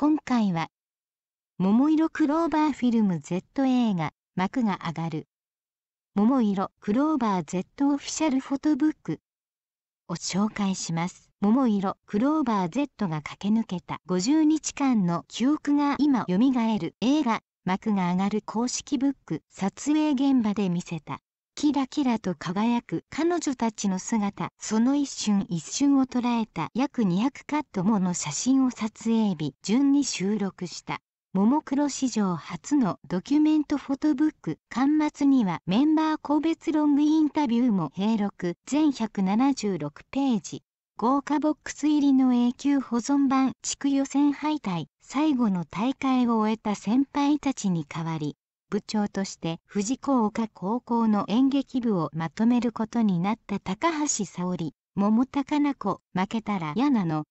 今回は桃色クローバーフィルム Z 映画幕が上がる桃色クローバー Z オフィシャルフォトブックを紹介します桃色クローバー Z が駆け抜けた50日間の記憶が今蘇る映画幕が上がる公式ブック撮影現場で見せたキラキラと輝く彼女たちの姿その一瞬一瞬を捉えた約200カットもの写真を撮影日順に収録したももクロ史上初のドキュメントフォトブック巻末にはメンバー個別ロングインタビューも併録全176ページ豪華ボックス入りの永久保存版地区予選敗退最後の大会を終えた先輩たちに代わり部長として藤子岡高校の演劇部をまとめることになった高橋沙織桃高菜子負けたら嫌なの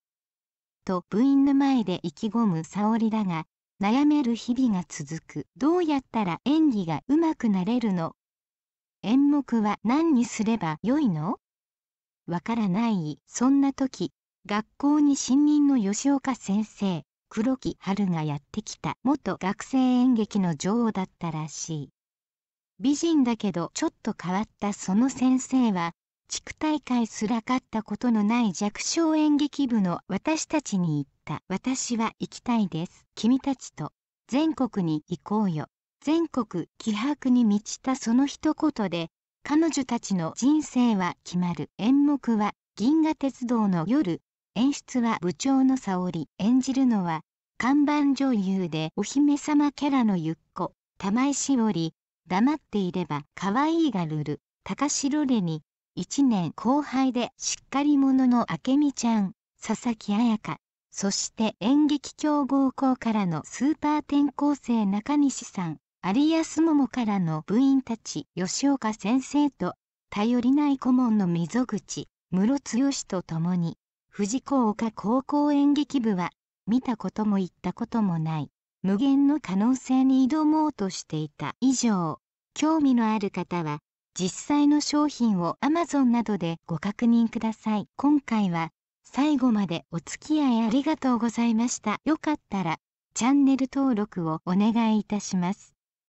と部員の前で意気込む沙織だが悩める日々が続くどうやったら演技がうまくなれるの演目は何にすればよいのわからないそんな時学校に新任の吉岡先生黒木春がやってきた元学生演劇の女王だったらしい美人だけどちょっと変わったその先生は地区大会すら勝ったことのない弱小演劇部の私たちに言った私は行きたいです君たちと全国に行こうよ全国気迫に満ちたその一言で彼女たちの人生は決まる演目は銀河鉄道の夜演出は部長の沙織演じるのは看板女優でお姫様キャラのゆっこ玉井しおり黙っていれば可愛いがルル高城れに1年後輩でしっかり者の明美ちゃん佐々木彩香そして演劇強豪校からのスーパー転校生中西さん有安桃からの部員たち吉岡先生と頼りない顧問の溝口室剛と共に藤子岡高校演劇部は見たことも言ったこともない無限の可能性に挑もうとしていた以上興味のある方は実際の商品を Amazon などでご確認ください今回は最後までお付き合いありがとうございましたよかったらチャンネル登録をお願いいたします